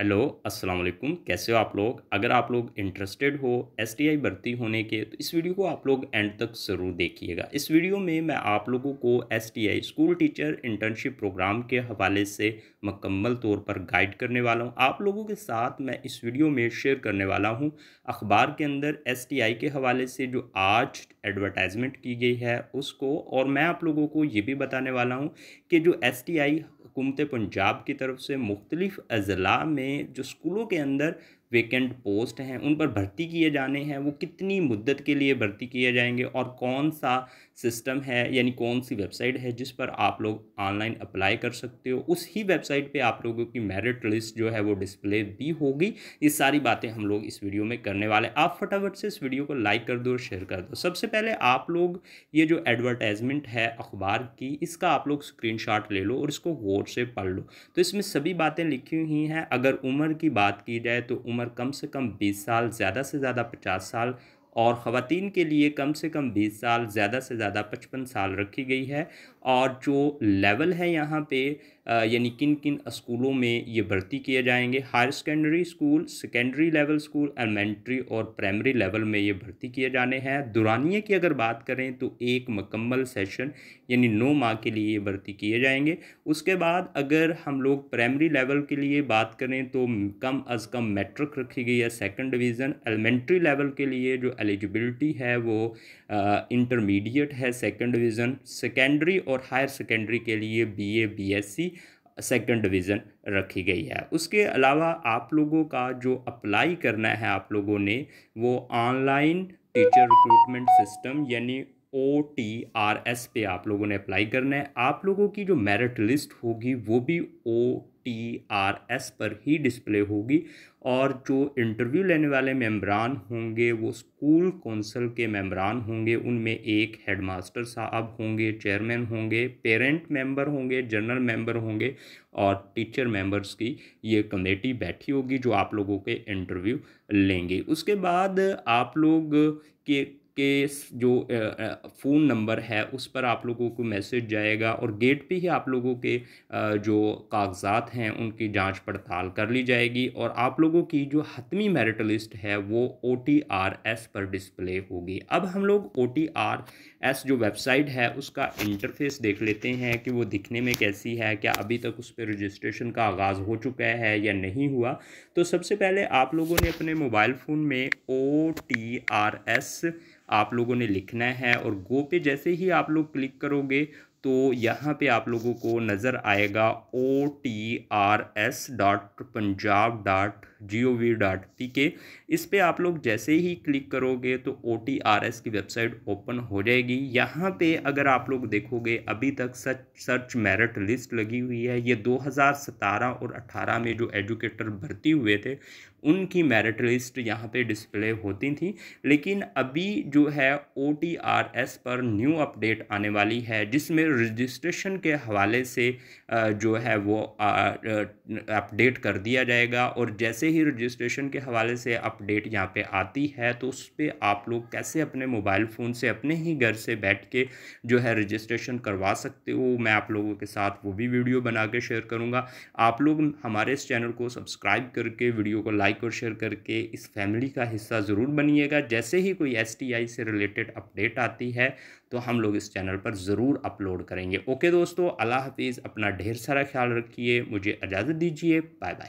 hello अस्सलाम वालेकुम कैसे हो आप लोग अगर आप लोग इंटरेस्टेड हो एस भर्ती होने के तो इस वीडियो को आप लोग एंड तक ज़रूर देखिएगा इस वीडियो में मैं आप लोगों को एस स्कूल टीचर इंटर्नशिप प्रोग्राम के हवाले से मकम्मल तौर पर गाइड करने वाला हूं आप लोगों के साथ मैं इस वीडियो में शेयर करने वाला हूँ अखबार के अंदर एस के हवाले से जो आज एडवर्टाइजमेंट की गई है उसको और मैं आप लोगों को ये भी बताने वाला हूँ कि जो एस टी हुकूमत पंजाब की तरफ से मुख्तलिफ़ अजला में में जो स्कूलों के अंदर वेकेंट पोस्ट हैं उन पर भर्ती किए जाने हैं वो कितनी मुद्दत के लिए भर्ती किए जाएंगे और कौन सा सिस्टम है यानी कौन सी वेबसाइट है जिस पर आप लोग ऑनलाइन अप्लाई कर सकते हो उस ही वेबसाइट पे आप लोगों की मेरिट लिस्ट जो है वो डिस्प्ले भी होगी ये सारी बातें हम लोग इस वीडियो में करने वाले आप फटाफट से इस वीडियो को लाइक कर दो और शेयर कर दो सबसे पहले आप लोग ये जो एडवर्टाइजमेंट है अखबार की इसका आप लोग स्क्रीन ले लो और इसको गौर से पढ़ लो तो इसमें सभी बातें लिखी हुई हैं अगर उम्र की बात की जाए तो उम्र उम्र कम से कम बीस साल ज़्यादा से ज़्यादा पचास साल और ख़वान के लिए कम से कम बीस साल ज़्यादा से ज़्यादा पचपन साल रखी गई है और जो लेवल है यहाँ पे यानी किन किन स्कूलों में ये भर्ती किए जाएंगे higher secondary school secondary level school elementary और प्राइमरी लेवल में ये भर्ती किए जाने हैं दुरानिए की अगर बात करें तो एक मकम्मल सेशन यानी नौ माह के लिए ये भर्ती किए जाएंगे उसके बाद अगर हम लोग प्राइमरी लेवल के लिए बात करें तो कम अज़ कम मैट्रिक रखी गई है सेकेंड डिवीज़न एलिमेंट्री लेवल के लिए जो एलिजिबिलिटी है वो इंटरमीडिएट है सेकेंड डिवीज़न सेकेंडरी और हायर सेकेंडरी के लिए B S C second division रखी गई है उसके अलावा आप लोगों का जो अप्लाई करना है आप लोगों ने वो ऑनलाइन टीचर रिक्रूटमेंट सिस्टम यानी ओ टी आर एस पे आप लोगों ने अप्लाई करना है आप लोगों की जो मेरिट लिस्ट होगी वो भी ओ टी आर एस पर ही डिस्प्ले होगी और जो इंटरव्यू लेने वाले मेम्बरान होंगे वो स्कूल कौंसिल के मेम्बरान होंगे उनमें एक हेडमास्टर साहब होंगे चेयरमैन होंगे पेरेंट मेंबर होंगे जनरल मेंबर होंगे और टीचर मेंबर्स की ये कमेटी बैठी होगी जो आप लोगों के इंटरव्यू लेंगे उसके बाद आप लोग के के जो फ़ोन नंबर है उस पर आप लोगों को मैसेज जाएगा और गेट पे ही आप लोगों के जो कागजात हैं उनकी जांच पड़ताल कर ली जाएगी और आप लोगों की जो हतमी मेरिट लिस्ट है वो ओ टी आर एस पर डिस्प्ले होगी अब हम लोग ओ टी आर एस जो वेबसाइट है उसका इंटरफेस देख लेते हैं कि वो दिखने में कैसी है क्या अभी तक उस पर रजिस्ट्रेशन का आगाज़ हो चुका है या नहीं हुआ तो सबसे पहले आप लोगों ने अपने मोबाइल फ़ोन में ओ टी आर एस आप लोगों ने लिखना है और गो पे जैसे ही आप लोग क्लिक करोगे तो यहाँ पे आप लोगों को नज़र आएगा O T R S dot Punjab dot G O V dot P K इस पर आप लोग जैसे ही क्लिक करोगे तो ओ टी आर एस की वेबसाइट ओपन हो जाएगी यहाँ पे अगर आप लोग देखोगे अभी तक सच सर्च मेरिट लिस्ट लगी हुई है ये दो हज़ार सतारह और अट्ठारह में जो एजुकेटर भर्ती हुए थे उनकी मेरिट लिस्ट यहाँ पे डिस्प्ले होती थी लेकिन अभी जो है ओ टी आर एस पर न्यू अपडेट आने वाली है जिसमें रजिस्ट्रेशन के हवाले से जो है वो अपडेट कर दिया जाएगा और जैसे ही रजिस्ट्रेशन के हवाले से अपडेट यहाँ पे आती है तो उस पर आप लोग कैसे अपने मोबाइल फ़ोन से अपने ही घर से बैठ के जो है रजिस्ट्रेशन करवा सकते हो मैं आप लोगों के साथ वो भी वीडियो बना के शेयर करूँगा आप लोग हमारे इस चैनल को सब्सक्राइब करके वीडियो को लाइक और शेयर करके इस फैमिली का हिस्सा ज़रूर बनिएगा जैसे ही कोई एस से रिलेटेड अपडेट आती है तो हम लोग इस चैनल पर ज़रूर अपलोड करेंगे ओके दोस्तों अल्लाह हाफिज़ अपना ढेर सारा ख्याल रखिए मुझे इजाज़त दीजिए बाय बाय